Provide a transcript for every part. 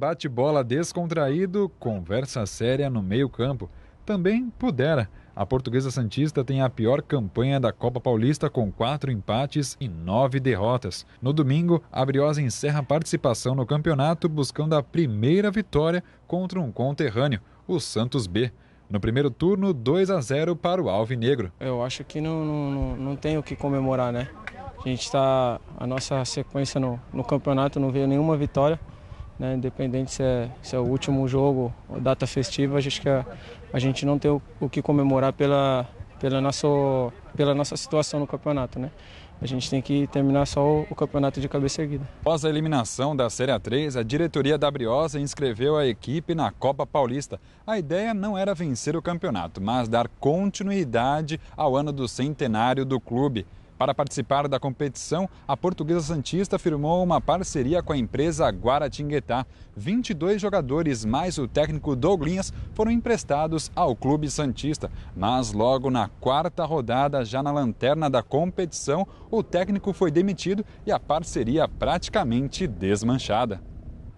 bate-bola descontraído, conversa séria no meio-campo. Também pudera. A Portuguesa Santista tem a pior campanha da Copa Paulista com quatro empates e nove derrotas. No domingo, a Briosa encerra a participação no campeonato buscando a primeira vitória contra um conterrâneo, o Santos B. No primeiro turno, 2 a 0 para o Alvinegro. Eu acho que não, não, não tem o que comemorar, né? A gente está. A nossa sequência no, no campeonato não veio nenhuma vitória né, independente se é, se é, o último jogo ou data festiva, acho que a, a gente não tem o, o, que comemorar pela, pela, nosso, pela nossa situação no campeonato. Né? A gente tem que terminar só o, o campeonato de cabeça erguida. Após a eliminação da Série A3, a diretoria da Briosa inscreveu a equipe na Copa Paulista. A ideia não era vencer o campeonato, mas dar continuidade ao ano do centenário do clube. Para participar da competição, a portuguesa Santista firmou uma parceria com a empresa Guaratinguetá. 22 jogadores mais o técnico Douglinhas foram emprestados ao Clube Santista. Mas logo na quarta rodada, já na lanterna da competição, o técnico foi demitido e a parceria praticamente desmanchada.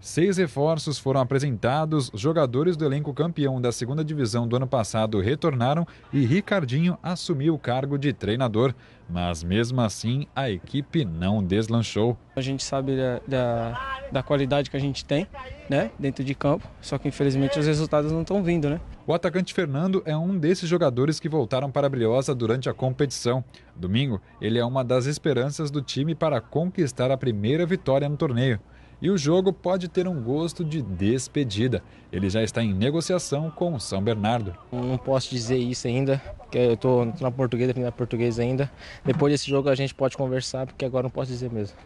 Seis reforços foram apresentados, jogadores do elenco campeão da segunda divisão do ano passado retornaram e Ricardinho assumiu o cargo de treinador. Mas mesmo assim, a equipe não deslanchou. A gente sabe da, da, da qualidade que a gente tem né, dentro de campo, só que infelizmente os resultados não estão vindo. Né? O atacante Fernando é um desses jogadores que voltaram para a Briosa durante a competição. Domingo, ele é uma das esperanças do time para conquistar a primeira vitória no torneio e o jogo pode ter um gosto de despedida. Ele já está em negociação com o São Bernardo. Não posso dizer isso ainda, porque eu estou na portuguesa, defendendo portuguesa ainda. Depois desse jogo a gente pode conversar, porque agora não posso dizer mesmo.